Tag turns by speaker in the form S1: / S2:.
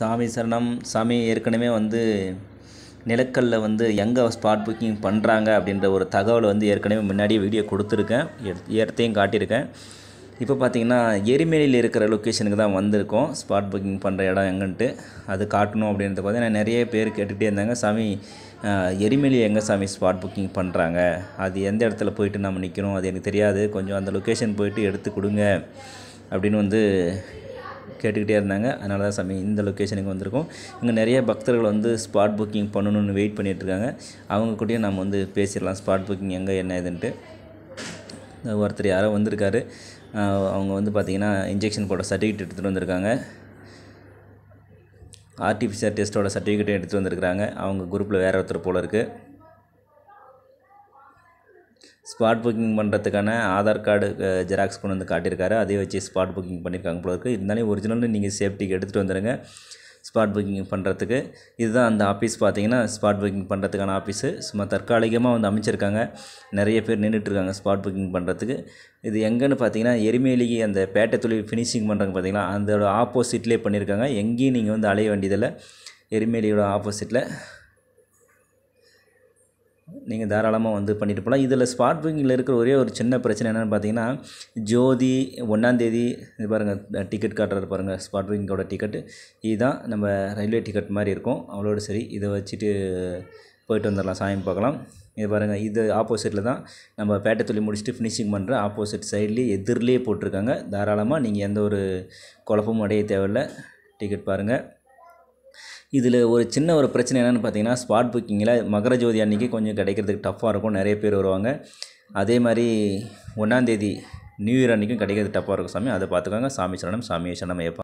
S1: சாமி சரணம் சாமி ஏற்கனவே வந்து நிலக்கல்ல வந்து எங்கே ஸ்பாட் புக்கிங் பண்ணுறாங்க அப்படின்ற ஒரு தகவலை வந்து ஏற்கனவே முன்னாடியே வீடியோ கொடுத்துருக்கேன் ஏற்றையும் காட்டியிருக்கேன் இப்போ பார்த்திங்கன்னா எரிமேலியில் இருக்கிற லொக்கேஷனுக்கு தான் வந்திருக்கோம் ஸ்பாட் புக்கிங் பண்ணுற இடம் எங்கன்ட்டு அது காட்டணும் அப்படின்றது பார்த்தீங்கன்னா நிறைய பேர் கேட்டுகிட்டே இருந்தாங்க சாமி எரிமேலி எங்கே சாமி ஸ்பாட் புக்கிங் பண்ணுறாங்க அது எந்த இடத்துல போயிட்டு நம்ம நிற்கணும் அது எனக்கு தெரியாது கொஞ்சம் அந்த லொக்கேஷன் போயிட்டு எடுத்து கொடுங்க அப்படின்னு வந்து கேட்டுக்கிட்டே இருந்தாங்க அதனால தான் சாமி இந்த லொக்கேஷனுக்கு வந்திருக்கோம் இங்கே நிறைய பக்தர்கள் வந்து ஸ்பாட் புக்கிங் பண்ணணும்னு வெயிட் பண்ணிகிட்ருக்காங்க அவங்க கூடயும் நம்ம வந்து பேசிடலாம் ஸ்பாட் புக்கிங் எங்கே என்ன இதுன்ட்டு ஒருத்தர் யாரோ வந்திருக்காரு அவங்க வந்து பார்த்திங்கன்னா இன்ஜெக்ஷன் போட்ட சர்டிஃபிகேட் எடுத்துகிட்டு வந்திருக்காங்க ஆர்டிஃபிஷியல் டெஸ்ட்டோட சர்டிஃபிகேட்டும் எடுத்துகிட்டு வந்திருக்கிறாங்க அவங்க குரூப்பில் வேறு ஒருத்தர் போல் இருக்குது ஸ்பாட் புக்கிங் பண்ணுறதுக்கான ஆதார் கார்டு ஜெராக்ஸ் கொண்டு வந்து காட்டியிருக்காரு அதே வச்சு ஸ்பாட் புக்கிங் பண்ணியிருக்காங்க போல இருக்குது இருந்தாலும் ஒரிஜினல் நீங்கள் சேஃப்டிக்கு எடுத்துகிட்டு வந்துடுங்க ஸ்பாட் புக்கிங் பண்ணுறதுக்கு இதுதான் அந்த ஆஃபீஸ் பார்த்தீங்கன்னா ஸ்பாட் புக்கிங் பண்ணுறதுக்கான ஆஃபீஸு சும்மா தற்காலிகமாக வந்து அமைச்சிருக்காங்க நிறைய பேர் நின்றுட்டுருக்காங்க ஸ்பாட் புக்கிங் பண்ணுறதுக்கு இது எங்கேன்னு பார்த்தீங்கன்னா எரிமேலிக்கு அந்த பேட்டை தொழில் ஃபினிஷிங் பண்ணுறாங்க பார்த்தீங்கன்னா அதோட ஆப்போசிட்லேயே பண்ணியிருக்காங்க எங்கேயும் நீங்கள் வந்து அலைய வேண்டியதில்லை எரிமேலியோட ஆப்போசிட்டில் நீங்கள் தாராளமாக வந்து பண்ணிட்டு போகலாம் இதில் ஸ்பாட் புக்கிங்கில் இருக்கிற ஒரே ஒரு சின்ன பிரச்சனை என்னென்னு பார்த்தீங்கன்னா ஜோதி ஒன்றாந்தேதி இது பாருங்கள் டிக்கெட் காட்டுறது பாருங்கள் ஸ்பாட் புக்கிங்கோட டிக்கெட்டு இதுதான் நம்ம ரயில்வே டிக்கெட் மாதிரி இருக்கும் அவ்வளோட சரி இதை வச்சுட்டு போயிட்டு வந்துடலாம் சாயம் பார்க்கலாம் இது பாருங்கள் இது ஆப்போசிட்டில் தான் நம்ம பேட்டை தொழில் முடிச்சுட்டு ஃபினிஷிங் பண்ணுற ஆப்போசிட் சைட்லேயே எதிர்லேயே போட்டிருக்காங்க தாராளமாக நீங்கள் எந்த ஒரு குழப்பமும் அடைய தேவையில்லை டிக்கெட் பாருங்கள் இதில் ஒரு சின்ன ஒரு பிரச்சனை என்னென்னு பார்த்தீங்கன்னா ஸ்பாட் புக்கிங்கில் மகர ஜோதி அன்றைக்கி கொஞ்சம் கிடைக்கிறதுக்கு டஃப்பாக இருக்கும் நிறைய பேர் வருவாங்க அதே மாதிரி ஒன்றாந்தேதி நியூ இயர் அன்றைக்கும் கிடைக்கிறது டஃப்பாக இருக்கும் சாமி அதை பார்த்துக்கோங்க சாமி சரணம் சாமியை சரணம்